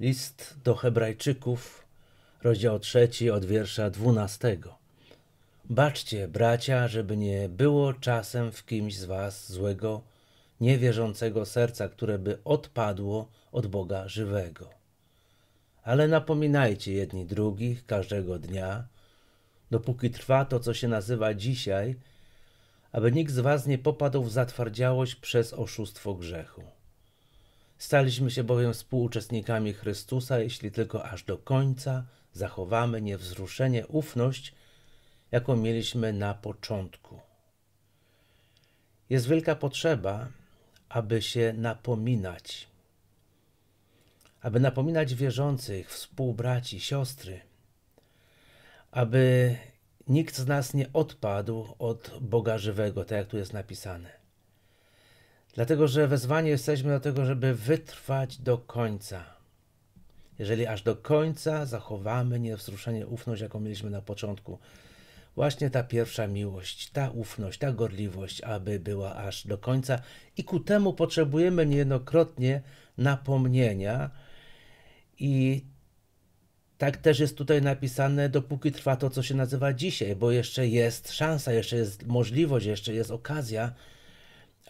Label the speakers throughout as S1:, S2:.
S1: List do Hebrajczyków, rozdział trzeci, od wiersza dwunastego. Baczcie, bracia, żeby nie było czasem w kimś z was złego, niewierzącego serca, które by odpadło od Boga żywego. Ale napominajcie jedni drugich każdego dnia, dopóki trwa to, co się nazywa dzisiaj, aby nikt z was nie popadł w zatwardziałość przez oszustwo grzechu. Staliśmy się bowiem współuczestnikami Chrystusa, jeśli tylko aż do końca zachowamy niewzruszenie ufność, jaką mieliśmy na początku. Jest wielka potrzeba, aby się napominać, aby napominać wierzących, współbraci, siostry, aby nikt z nas nie odpadł od Boga żywego, tak jak tu jest napisane. Dlatego, że wezwani jesteśmy do tego, żeby wytrwać do końca. Jeżeli aż do końca zachowamy niewzruszenie ufność, jaką mieliśmy na początku, właśnie ta pierwsza miłość, ta ufność, ta gorliwość, aby była aż do końca. I ku temu potrzebujemy niejednokrotnie napomnienia. I tak też jest tutaj napisane, dopóki trwa to, co się nazywa dzisiaj, bo jeszcze jest szansa, jeszcze jest możliwość, jeszcze jest okazja,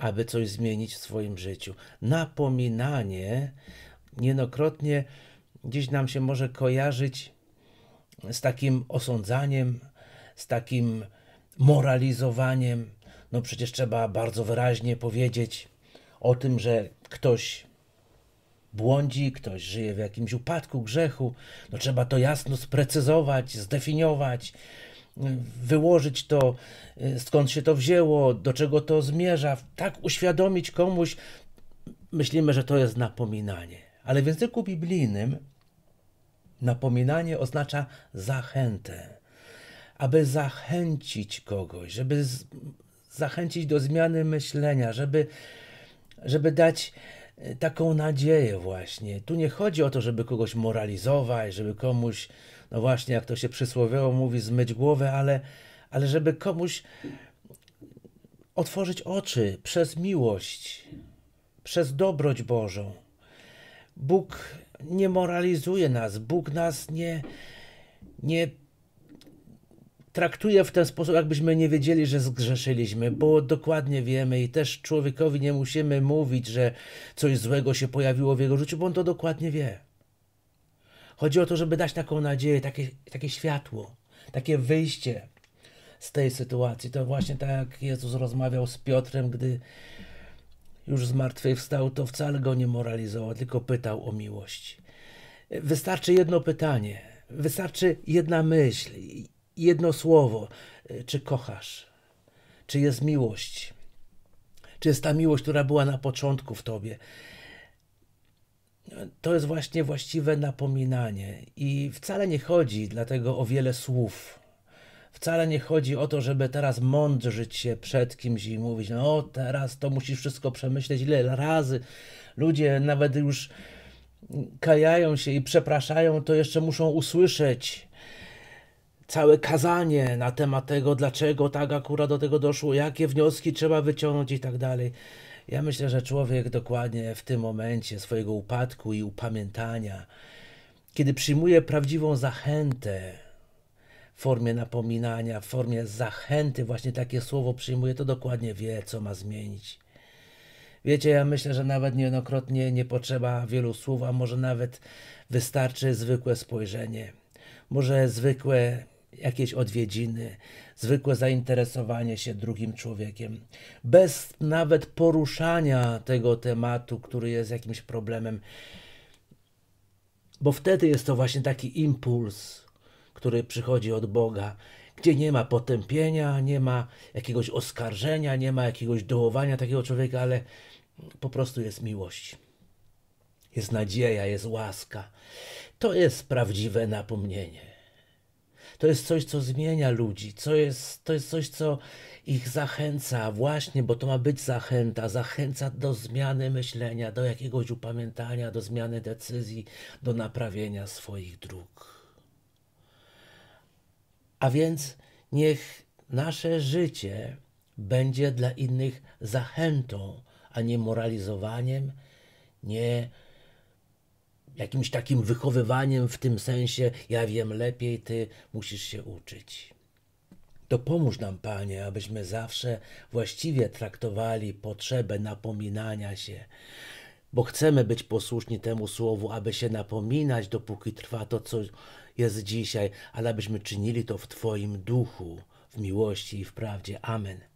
S1: aby coś zmienić w swoim życiu. Napominanie niejednokrotnie dziś nam się może kojarzyć z takim osądzaniem, z takim moralizowaniem. No przecież trzeba bardzo wyraźnie powiedzieć o tym, że ktoś błądzi, ktoś żyje w jakimś upadku, grzechu. No trzeba to jasno sprecyzować, zdefiniować wyłożyć to, y, skąd się to wzięło, do czego to zmierza, tak uświadomić komuś, myślimy, że to jest napominanie. Ale w języku biblijnym napominanie oznacza zachętę. Aby zachęcić kogoś, żeby zachęcić do zmiany myślenia, żeby, żeby dać y, taką nadzieję właśnie. Tu nie chodzi o to, żeby kogoś moralizować, żeby komuś no właśnie, jak to się przysłowiowo mówi, zmyć głowę, ale, ale żeby komuś otworzyć oczy przez miłość, przez dobroć Bożą. Bóg nie moralizuje nas, Bóg nas nie, nie traktuje w ten sposób, jakbyśmy nie wiedzieli, że zgrzeszyliśmy, bo dokładnie wiemy i też człowiekowi nie musimy mówić, że coś złego się pojawiło w jego życiu, bo on to dokładnie wie. Chodzi o to, żeby dać taką nadzieję, takie, takie światło, takie wyjście z tej sytuacji. To właśnie tak jak Jezus rozmawiał z Piotrem, gdy już zmartwychwstał, to wcale go nie moralizował, tylko pytał o miłość. Wystarczy jedno pytanie, wystarczy jedna myśl, jedno słowo. Czy kochasz? Czy jest miłość? Czy jest ta miłość, która była na początku w tobie? to jest właśnie właściwe napominanie. I wcale nie chodzi dlatego o wiele słów. Wcale nie chodzi o to, żeby teraz mądrzyć się przed kimś i mówić, no teraz to musisz wszystko przemyśleć ile razy. Ludzie nawet już kajają się i przepraszają, to jeszcze muszą usłyszeć całe kazanie na temat tego, dlaczego tak akurat do tego doszło, jakie wnioski trzeba wyciągnąć i tak dalej. Ja myślę, że człowiek dokładnie w tym momencie swojego upadku i upamiętania, kiedy przyjmuje prawdziwą zachętę w formie napominania, w formie zachęty, właśnie takie słowo przyjmuje, to dokładnie wie, co ma zmienić. Wiecie, ja myślę, że nawet niejednokrotnie nie potrzeba wielu słów, a może nawet wystarczy zwykłe spojrzenie, może zwykłe jakieś odwiedziny, zwykłe zainteresowanie się drugim człowiekiem, bez nawet poruszania tego tematu, który jest jakimś problemem. Bo wtedy jest to właśnie taki impuls, który przychodzi od Boga, gdzie nie ma potępienia, nie ma jakiegoś oskarżenia, nie ma jakiegoś dołowania takiego człowieka, ale po prostu jest miłość. Jest nadzieja, jest łaska. To jest prawdziwe napomnienie to jest coś, co zmienia ludzi, co jest, to jest coś, co ich zachęca, właśnie, bo to ma być zachęta, zachęca do zmiany myślenia, do jakiegoś upamiętania, do zmiany decyzji, do naprawienia swoich dróg. A więc niech nasze życie będzie dla innych zachętą, a nie moralizowaniem, nie jakimś takim wychowywaniem w tym sensie, ja wiem lepiej, ty musisz się uczyć. To pomóż nam, Panie, abyśmy zawsze właściwie traktowali potrzebę napominania się, bo chcemy być posłuszni temu słowu, aby się napominać, dopóki trwa to, co jest dzisiaj, ale abyśmy czynili to w Twoim duchu, w miłości i w prawdzie. Amen.